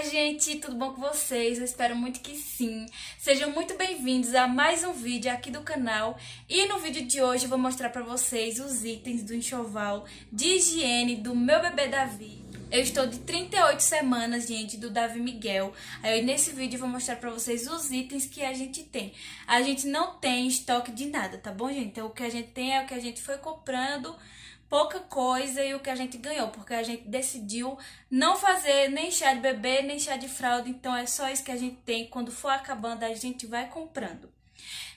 gente, tudo bom com vocês? Eu espero muito que sim. Sejam muito bem-vindos a mais um vídeo aqui do canal. E no vídeo de hoje eu vou mostrar para vocês os itens do enxoval de higiene do meu bebê Davi. Eu estou de 38 semanas, gente, do Davi Miguel. Aí nesse vídeo eu vou mostrar pra vocês os itens que a gente tem. A gente não tem estoque de nada, tá bom, gente? Então o que a gente tem é o que a gente foi comprando pouca coisa e o que a gente ganhou, porque a gente decidiu não fazer nem chá de bebê, nem chá de fralda, então é só isso que a gente tem. Quando for acabando, a gente vai comprando.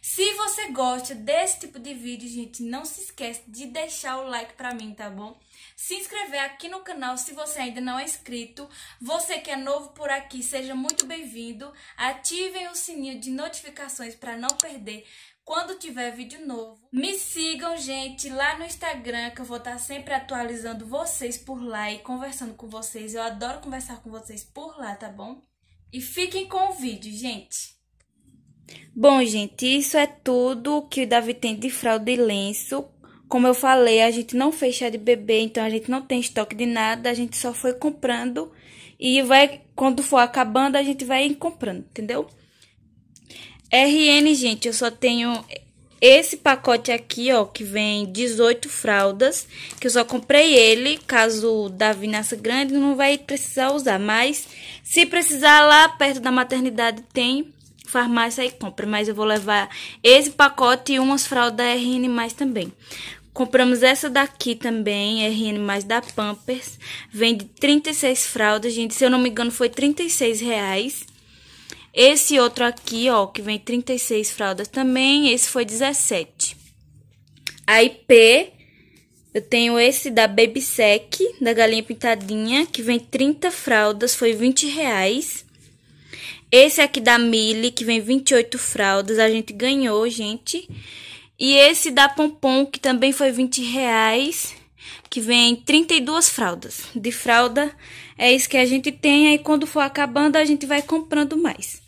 Se você gosta desse tipo de vídeo, gente, não se esquece de deixar o like pra mim, tá bom? Se inscrever aqui no canal se você ainda não é inscrito. Você que é novo por aqui, seja muito bem-vindo. Ativem o sininho de notificações para não perder quando tiver vídeo novo, me sigam, gente, lá no Instagram, que eu vou estar sempre atualizando vocês por lá e conversando com vocês. Eu adoro conversar com vocês por lá, tá bom? E fiquem com o vídeo, gente. Bom, gente, isso é tudo que o Davi tem de fralda e lenço. Como eu falei, a gente não fez chá de bebê, então a gente não tem estoque de nada, a gente só foi comprando e vai quando for acabando a gente vai comprando, entendeu? RN, gente, eu só tenho esse pacote aqui, ó, que vem 18 fraldas, que eu só comprei ele, caso da Davi grande, não vai precisar usar, mas se precisar lá perto da maternidade tem farmácia e compra, mas eu vou levar esse pacote e umas fraldas RN+, também. Compramos essa daqui também, RN mais da Pampers. Vende 36 fraldas, gente. Se eu não me engano, foi 36 reais. Esse outro aqui, ó, que vem 36 fraldas também, esse foi 17. Aí, P, eu tenho esse da Baby Sec, da Galinha Pintadinha, que vem 30 fraldas, foi 20 reais. Esse aqui da Mille, que vem 28 fraldas, a gente ganhou, gente. E esse da Pompom, que também foi 20 reais, que vem 32 fraldas. De fralda é isso que a gente tem, aí quando for acabando a gente vai comprando mais.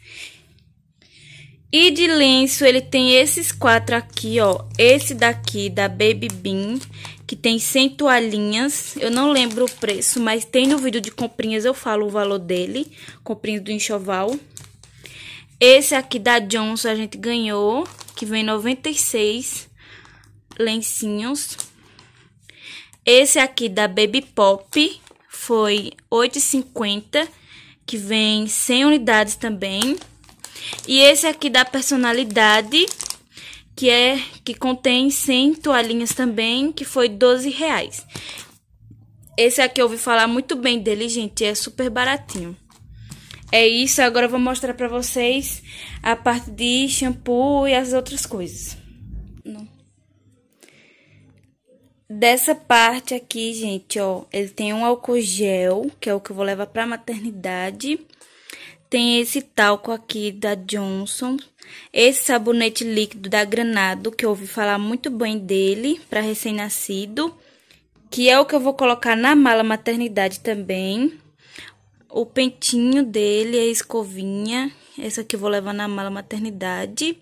E de lenço ele tem esses quatro aqui, ó. Esse daqui da Baby Bean, que tem 100 toalhinhas. Eu não lembro o preço, mas tem no vídeo de comprinhas eu falo o valor dele. Comprinhas do enxoval. Esse aqui da Johnson a gente ganhou, que vem 96 lencinhos. Esse aqui da Baby Pop foi 8,50, que vem 100 unidades também. E esse aqui da personalidade, que é que contém 100 toalhinhas também, que foi 12 reais. Esse aqui eu ouvi falar muito bem dele, gente, é super baratinho. É isso, agora eu vou mostrar pra vocês a parte de shampoo e as outras coisas. Não. Dessa parte aqui, gente, ó, ele tem um álcool gel, que é o que eu vou levar pra maternidade. Tem esse talco aqui da Johnson, esse sabonete líquido da Granado, que eu ouvi falar muito bem dele, para recém-nascido, que é o que eu vou colocar na mala maternidade também. O pentinho dele, a escovinha, essa que eu vou levar na mala maternidade.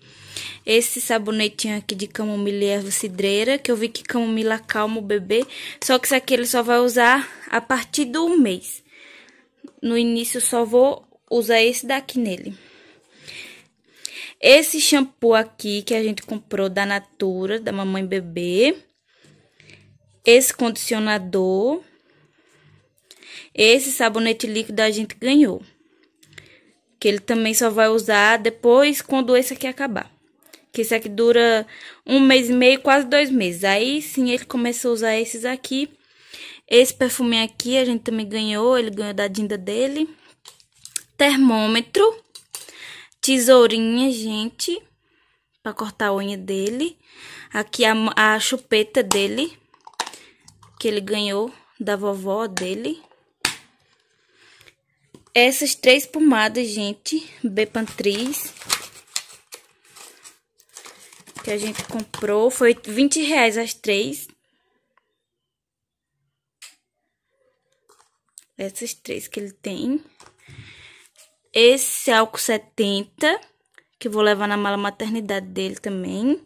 Esse sabonetinho aqui de camomila e erva cidreira, que eu vi que camomila acalma o bebê, só que isso aqui ele só vai usar a partir do mês. No início só vou usar esse daqui nele. Esse shampoo aqui que a gente comprou da Natura, da Mamãe Bebê. Esse condicionador. Esse sabonete líquido a gente ganhou. Que ele também só vai usar depois quando esse aqui acabar. Que esse aqui dura um mês e meio, quase dois meses. Aí sim ele começou a usar esses aqui. Esse perfume aqui a gente também ganhou, ele ganhou da Dinda dele termômetro, tesourinha, gente, para cortar a unha dele. Aqui a, a chupeta dele, que ele ganhou da vovó dele. Essas três pomadas, gente, Bepantris, que a gente comprou, foi 20 reais as três. Essas três que ele tem esse álcool 70, que vou levar na mala maternidade dele também.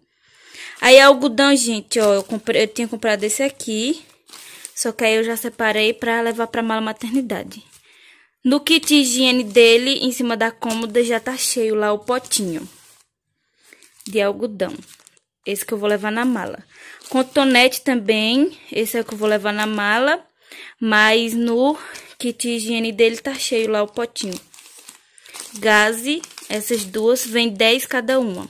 Aí, algodão, gente, ó, eu, comprei, eu tinha comprado esse aqui, só que aí eu já separei pra levar pra mala maternidade. No kit higiene dele, em cima da cômoda, já tá cheio lá o potinho de algodão. Esse que eu vou levar na mala. Cotonete também, esse é o que eu vou levar na mala, mas no kit higiene dele tá cheio lá o potinho. Gaze, essas duas, vem 10 cada uma.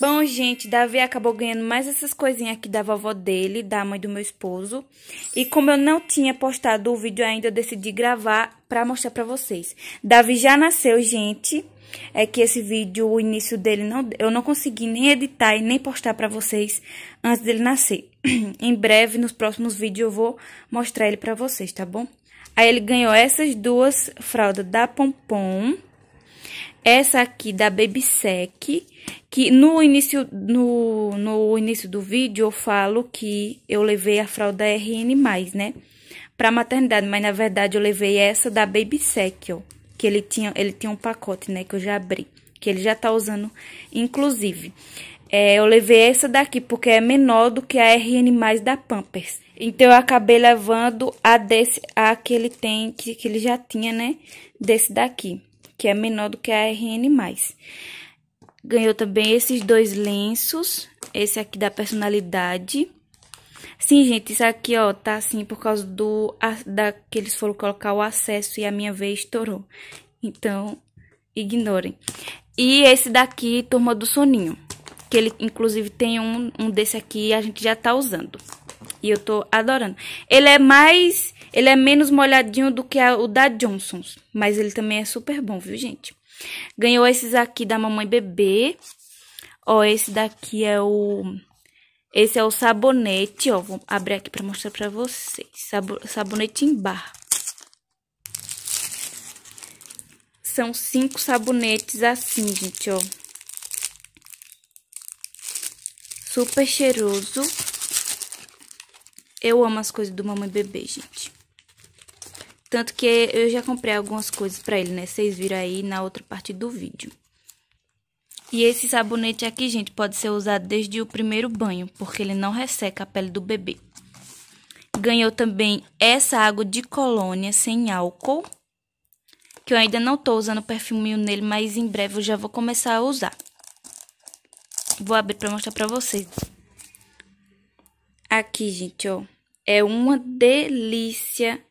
Bom, gente, Davi acabou ganhando mais essas coisinhas aqui da vovó dele, da mãe do meu esposo. E como eu não tinha postado o vídeo ainda, eu decidi gravar pra mostrar pra vocês. Davi já nasceu, gente. É que esse vídeo, o início dele, não, eu não consegui nem editar e nem postar pra vocês antes dele nascer. em breve, nos próximos vídeos, eu vou mostrar ele pra vocês, tá bom? Aí ele ganhou essas duas fraldas da Pompom, essa aqui da Baby Sec, que no início, no, no início do vídeo eu falo que eu levei a fralda RN+, né? Pra maternidade, mas na verdade eu levei essa da Baby Sec, ó. Que ele tinha, ele tinha um pacote, né, que eu já abri, que ele já tá usando, inclusive. É, eu levei essa daqui, porque é menor do que a RN+, da Pampers. Então, eu acabei levando a desse, a que ele tem, que, que ele já tinha, né? Desse daqui, que é menor do que a RN+. Ganhou também esses dois lenços, esse aqui da personalidade. Sim, gente, isso aqui, ó, tá assim por causa do... A, da, que eles foram colocar o acesso e a minha veia estourou. Então, ignorem. E esse daqui, Turma do Soninho. Que ele, inclusive, tem um, um desse aqui e a gente já tá usando. E eu tô adorando. Ele é mais. Ele é menos molhadinho do que a, o da Johnson's. Mas ele também é super bom, viu, gente? Ganhou esses aqui da Mamãe Bebê. Ó, esse daqui é o... Esse é o sabonete, ó. Vou abrir aqui pra mostrar pra vocês. sab sabonete em barra. São cinco sabonetes assim, gente, ó. Super cheiroso. Eu amo as coisas do Mamãe Bebê, gente. Tanto que eu já comprei algumas coisas pra ele, né? Vocês viram aí na outra parte do vídeo. E esse sabonete aqui, gente, pode ser usado desde o primeiro banho, porque ele não resseca a pele do bebê. Ganhou também essa água de colônia sem álcool, que eu ainda não tô usando perfuminho nele, mas em breve eu já vou começar a usar. Vou abrir pra mostrar pra vocês. Aqui, gente, ó. É uma delícia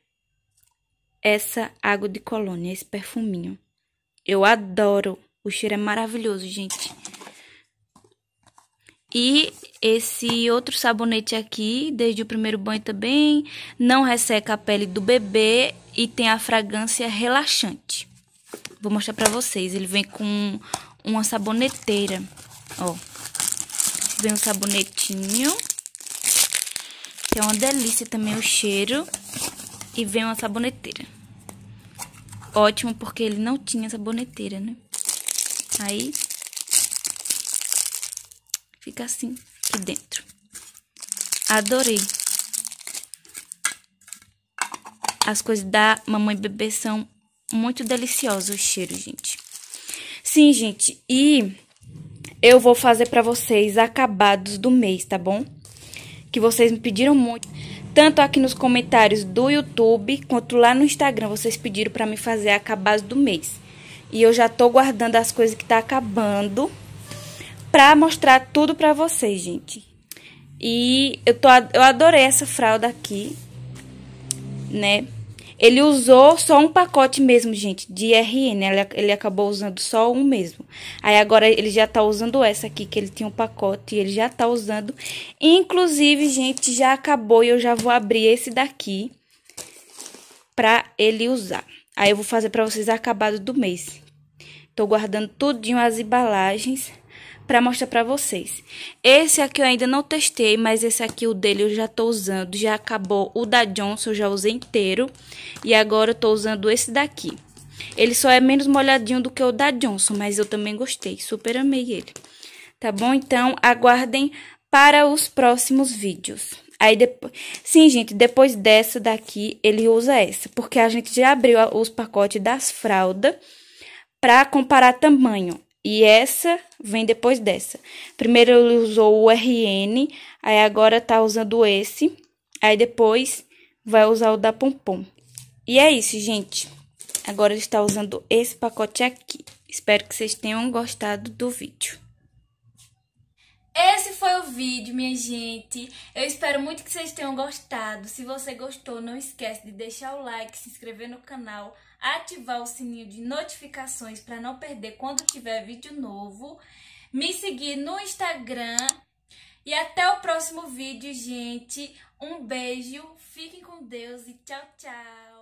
essa água de colônia, esse perfuminho. Eu adoro. O cheiro é maravilhoso, gente. E esse outro sabonete aqui, desde o primeiro banho também, não resseca a pele do bebê e tem a fragrância relaxante. Vou mostrar pra vocês. Ele vem com uma saboneteira, ó. Vem um sabonetinho que é uma delícia também o cheiro. E vem uma saboneteira. Ótimo, porque ele não tinha saboneteira, né? Aí, fica assim aqui dentro. Adorei. As coisas da mamãe bebê são muito deliciosas o cheiro, gente. Sim, gente, e eu vou fazer para vocês acabados do mês, tá bom? que vocês me pediram muito, tanto aqui nos comentários do YouTube quanto lá no Instagram. Vocês pediram para me fazer a cabaz do mês. E eu já tô guardando as coisas que tá acabando pra mostrar tudo pra vocês, gente. E eu, tô, eu adorei essa fralda aqui, né? Ele usou só um pacote mesmo, gente, de RN. Ele, ele acabou usando só um mesmo. Aí agora ele já tá usando essa aqui, que ele tinha um pacote e ele já tá usando. Inclusive, gente, já acabou e eu já vou abrir esse daqui pra ele usar. Aí eu vou fazer pra vocês acabado do mês. Tô guardando tudinho as embalagens para mostrar para vocês. Esse aqui eu ainda não testei, mas esse aqui, o dele, eu já tô usando. Já acabou o da Johnson, eu já usei inteiro. E agora eu tô usando esse daqui. Ele só é menos molhadinho do que o da Johnson, mas eu também gostei, super amei ele. Tá bom? Então, aguardem para os próximos vídeos. Aí depois, sim, gente, depois dessa daqui, ele usa essa, porque a gente já abriu os pacotes das fraldas para comparar tamanho. E essa vem depois dessa. Primeiro ele usou o RN, aí agora tá usando esse, aí depois vai usar o da Pompom. E é isso, gente. Agora ele está usando esse pacote aqui. Espero que vocês tenham gostado do vídeo. Esse foi o vídeo, minha gente. Eu espero muito que vocês tenham gostado. Se você gostou, não esquece de deixar o like, se inscrever no canal, ativar o sininho de notificações para não perder quando tiver vídeo novo. Me seguir no Instagram. E até o próximo vídeo, gente. Um beijo, fiquem com Deus e tchau, tchau.